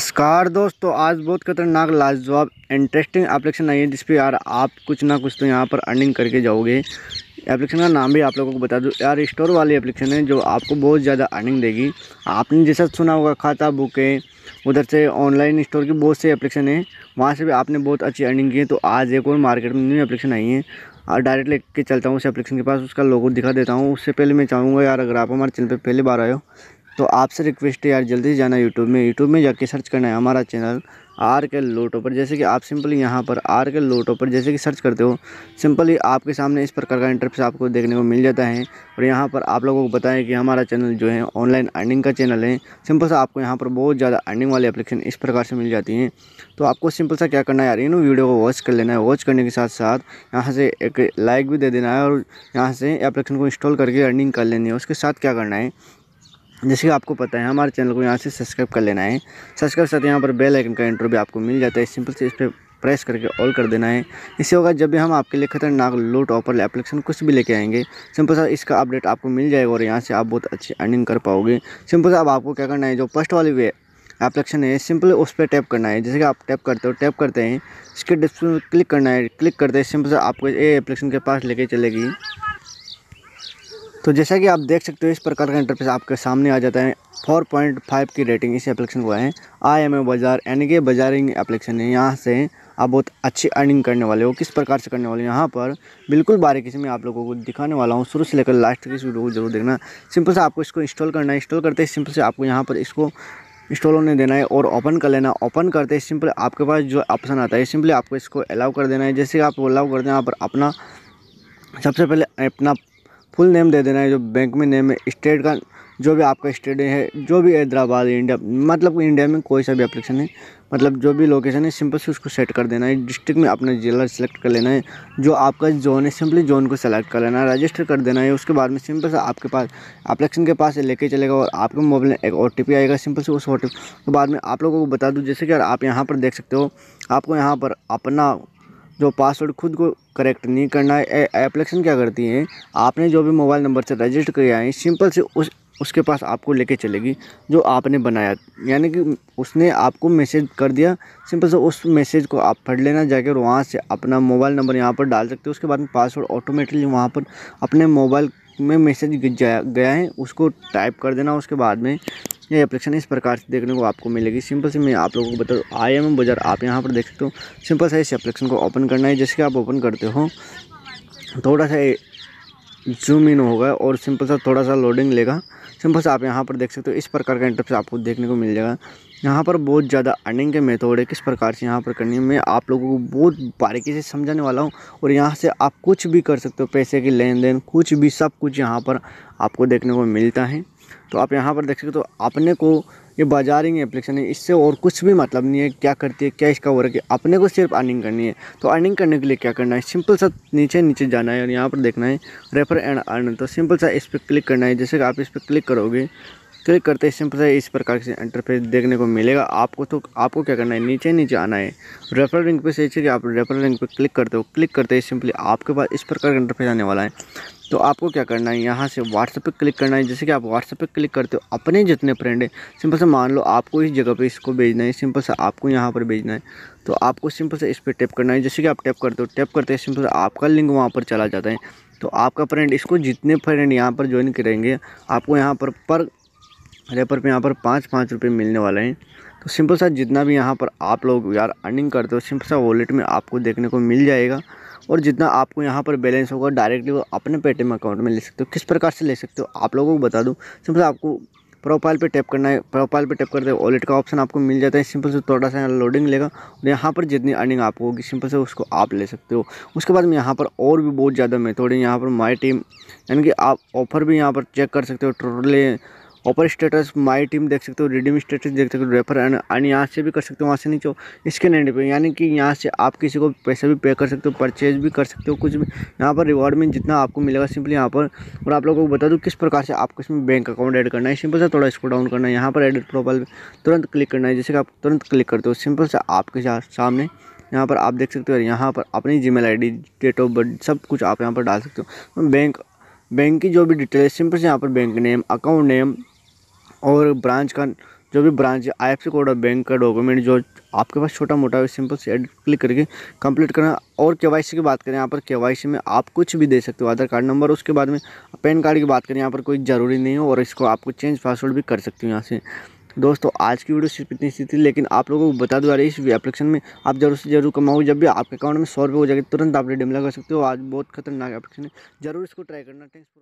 नमस्कार दोस्तों आज बहुत खतरनाक लाजवाब इंटरेस्टिंग एप्लीकेशन आई है जिस पर यार आप कुछ ना कुछ तो यहाँ पर अर्निंग करके जाओगे एप्लीकेशन का नाम भी आप लोगों को बता दूँ यार स्टोर वाली एप्लीकेशन है जो आपको बहुत ज़्यादा अर्निंग देगी आपने जैसा सुना होगा खाता बुक है उधर से ऑनलाइन स्टोर की बहुत सी एप्लीकेशन है वहाँ से भी आपने बहुत अच्छी अर्निंग की है तो आज एक और मार्केट में न्यू एप्लीकेशन आई है और डायरेक्ट लेके चलता हूँ उस एप्लीकेशन के पास उसका लोगो दिखा देता हूँ उससे पहले मैं चाहूँगा यार अगर आप हमारे चैनल पर पहले बार आए हो तो आपसे रिक्वेस्ट है यार जल्दी से जाना यूट्यूब में यूट्यूब में जाके सर्च करना है हमारा चैनल आर के लोटो पर जैसे कि आप सिंपली यहाँ पर आर के लोटो पर जैसे कि सर्च करते हो सिंपली आपके सामने इस प्रकार का इंटरफेस आपको देखने को मिल जाता है और यहाँ पर आप लोगों को बताएं कि हमारा चैनल जो है ऑनलाइन अर्निंग का चैनल है सिंपल सा आपको यहाँ पर बहुत ज़्यादा अर्निंग वाली एप्लीकेशन इस प्रकार से मिल जाती हैं तो आपको सिंपल सा क्या करना है यार इन वीडियो को वॉच कर लेना है वॉच करने के साथ साथ यहाँ से एक लाइक भी दे देना है और यहाँ से एप्लीकेशन को इंस्टॉल करके अर्निंग कर लेनी है उसके साथ क्या करना है जैसे कि आपको पता है हमारे चैनल को यहाँ से सब्सक्राइब कर लेना है सब्सक्राइब साथ यहाँ पर बेल आइकन का इंटर भी आपको मिल जाता है सिंपल से इस पर प्रेस करके ऑल कर देना है इससे होगा जब भी हम आपके लिए खतरनाक लूट ऑफर एप्लीकेशन कुछ भी लेके आएंगे सिंपल सा इसका अपडेट आपको मिल जाएगा और यहाँ से आप बहुत अच्छी अर्निंग कर पाओगे सिंपल सा अब आपको क्या करना है जो फर्स्ट वाली वे एप्लीकेशन है सिंपल उस पर टैप करना है जैसे कि आप टैप करते हो टैप करते हैं इसके डिस्प्ले में क्लिक करना है क्लिक करते हैं सिंपल से आपको ये एप्लीकेशन के पास लेके चलेगी तो जैसा कि आप देख सकते हो इस प्रकार का इंटरफेस आपके सामने आ जाता है 4.5 की रेटिंग इस एप्लीकेशन को है आई एम ए बाज़ार यानी कि बाजारिंग एप्लीकेशन है यहाँ से आप बहुत अच्छी अर्निंग करने वाले हो किस प्रकार से करने वाले हो यहाँ पर बिल्कुल बारीकी से मैं आप लोगों को दिखाने वाला हूँ शुरू से लेकर लास्ट तक इस वीडियो को जरूर देखना सिंपल से आपको इसको इंस्टॉल करना है इंस्टॉल करते ही सिंपल से आपको यहाँ पर इसको इंस्टॉल होने देना है और ओपन कर लेना ओपन करते ही सिंपल आपके पास जो ऑप्शन आता है सिंपली आपको इसको अलाउ कर देना है जैसे आप अलाउ करते हैं यहाँ पर अपना सबसे पहले अपना फुल नेम दे देना है जो बैंक में नेम है स्टेट का जो भी आपका स्टेट है जो भी हैदराबाद इंडिया मतलब इंडिया में कोई सा भी अप्लीकेशन है मतलब जो भी लोकेशन है सिंपल से उसको सेट कर देना है डिस्ट्रिक्ट में अपना ज़िला सेलेक्ट कर लेना है जो आपका जोन है सिंपली जोन को सेलेक्ट कर लेना है रजिस्टर कर देना है उसके बाद में सिंपल से आपके पास एप्लीकेशन के पास लेके चलेगा और आपके मोबाइल में एक ओ आएगा सिंपल से उस ओ के तो बाद में आप लोगों को बता दूँ जैसे कि आप यहाँ पर देख सकते हो आपको यहाँ पर अपना जो पासवर्ड खुद को करेक्ट नहीं करना है एप्लीकेशन क्या करती है आपने जो भी मोबाइल नंबर से रजिस्टर किया है सिंपल से उस उसके पास आपको लेके चलेगी जो आपने बनाया यानी कि उसने आपको मैसेज कर दिया सिंपल से उस मैसेज को आप पढ़ लेना जाकर वहाँ से अपना मोबाइल नंबर यहाँ पर डाल सकते हो उसके बाद में पासवर्ड ऑटोमेटिकली वहाँ पर अपने मोबाइल में मैसेज गया गया है उसको टाइप कर देना उसके बाद में ये एप्लीकेशन इस प्रकार से देखने को आपको मिलेगी सिंपल से मैं आप लोगों को बता दूँ आई एम बाज़ार आप यहाँ पर देख सकते हो सिंपल सा इस एप्लीकेशन को ओपन करना है जैसे कि आप ओपन करते हो थोड़ा सा जूम इन होगा और सिंपल सा थोड़ा सा लोडिंग लेगा सिंपल सा आप यहाँ पर देख सकते हो इस प्रकार का इंटरफेस आपको देखने को मिल जाएगा यहाँ पर बहुत ज़्यादा अर्निंग के मेथड है किस प्रकार से यहाँ पर करनी है मैं आप लोगों को बहुत बारीकी से समझाने वाला हूँ और यहाँ से आप कुछ भी कर सकते हो पैसे की लेन देन कुछ भी सब कुछ यहाँ पर आपको देखने को मिलता है तो आप यहाँ पर देख सकते हो तो अपने को ये बाजारिंग एप्लीकेशन है इससे और कुछ भी मतलब नहीं है क्या करती है क्या इसका वर्क है अपने को सिर्फ अर्निंग करनी है तो अर्निंग करने के लिए क्या करना है सिंपल सा नीचे नीचे जाना है और यहाँ पर देखना है रेफर एंड अर्न तो सिंपल सा इस पर क्लिक करना है जैसे कि आप इस पर क्लिक करोगे क्लिक करते ही सिंपल सा इस प्रकार से इंटरफेस देखने को मिलेगा आपको तो आपको क्या करना है नीचे नीचे आना है रेफर लिंक पे से कि आप रेफर लिंक पे क्लिक करते हो क्लिक करते ही सिंपली आपके पास इस प्रकार का इंटरफेस आने वाला है तो आपको क्या करना है यहाँ से व्हाट्सएप पे क्लिक करना है जैसे कि आप व्हाट्सएप पे क्लिक करते हो अपने जितने फ्रेंड हैं सिंपल से मान लो आपको इस जगह पे इसको भेजना है सिंपल से आपको यहाँ पर भेजना है तो आपको सिंपल से इस पर टैप करना है जैसे कि आप टैप करते हो टैप करते हैं सिंपल से आपका लिंक वहाँ पर चला जाता है तो आपका फ्रेंड इसको जितने फ्रेंड यहाँ पर ज्वाइन करेंगे आपको यहाँ पर पर रेपर पर यहाँ पर पाँच पाँच रुपये मिलने वाले हैं तो सिंपल सा जितना भी यहाँ पर आप लोग यार अर्निंग करते हो सिंपल सा वॉलेट में आपको देखने को मिल जाएगा और जितना आपको यहाँ पर बैलेंस होगा डायरेक्टली वो अपने पेटीएम अकाउंट में ले सकते हो किस प्रकार से ले सकते हो आप लोगों को बता दूँ सिंपल आपको प्रोफाइल पे टैप करना है प्रोफाइल पे टैप करते हैं वॉलेट का ऑप्शन आपको मिल जाता है सिंपल से थोड़ा सा लोडिंग लेगा और यहाँ पर जितनी अर्निंग आपको होगी सिंपल से उसको आप ले सकते हो उसके बाद में यहाँ पर और भी बहुत ज़्यादा मेथोड है यहाँ पर माई टीम यानी कि आप ऑफर भी यहाँ पर चेक कर सकते हो टोटली ऑपर स्टेटस माई टीम देख सकते हो रिडीम स्टेटस देख सकते हो रेफर एंड यहाँ से भी कर सकते हो वहाँ से नीचे स्किन एंड पे यानी कि यहाँ से आप किसी को पैसे भी पे कर सकते हो परचेज भी कर सकते हो कुछ भी यहाँ पर रिवॉर्ड में जितना आपको मिलेगा सिंपली यहाँ पर और आप लोगों को बता दूँ किस प्रकार से आपको इसमें बैंक अकाउंट एड करना है सिंपल से थोड़ा इसको डाउन करना है यहाँ पर एडिट प्रोफाइल तुरंत क्लिक करना है जैसे कि आप तुरंत क्लिक करते हो सिंपल से आपके सामने यहाँ पर आप देख सकते हो यहाँ पर अपनी Gmail date of birth सब कुछ आप यहाँ पर डाल सकते हो बैंक तो बैंक की जो भी डिटेल है सिंपल से यहाँ पर बैंक नेम अकाउंट नेम और ब्रांच का जो भी ब्रांच है आई कोड और बैंक का डॉक्यूमेंट जो आपके पास छोटा मोटा सिंपल से एड क्लिक करके कंप्लीट करना और के की बात करें यहाँ पर के में आप कुछ भी दे सकते हो आधार कार्ड नंबर उसके बाद में पैन कार्ड की बात करें यहाँ पर कोई ज़रूरी नहीं हो और इसको आपको चेंज पासवर्ड भी कर सकते हो यहाँ से दोस्तों आज की वीडियो सिर्फ इतनी सी थी लेकिन आप लोगों को बता दूँ इस एप्लीकेशन में आप जरूर से जरूर कमाओ जब भी आपके अकाउंट में सौ रुपये हो जाएगा तुरंत आप रिडीम कर सकते हो आज बहुत खतरनाक एप्लीकेशन है जरूर इसको ट्राई करना थैंक्स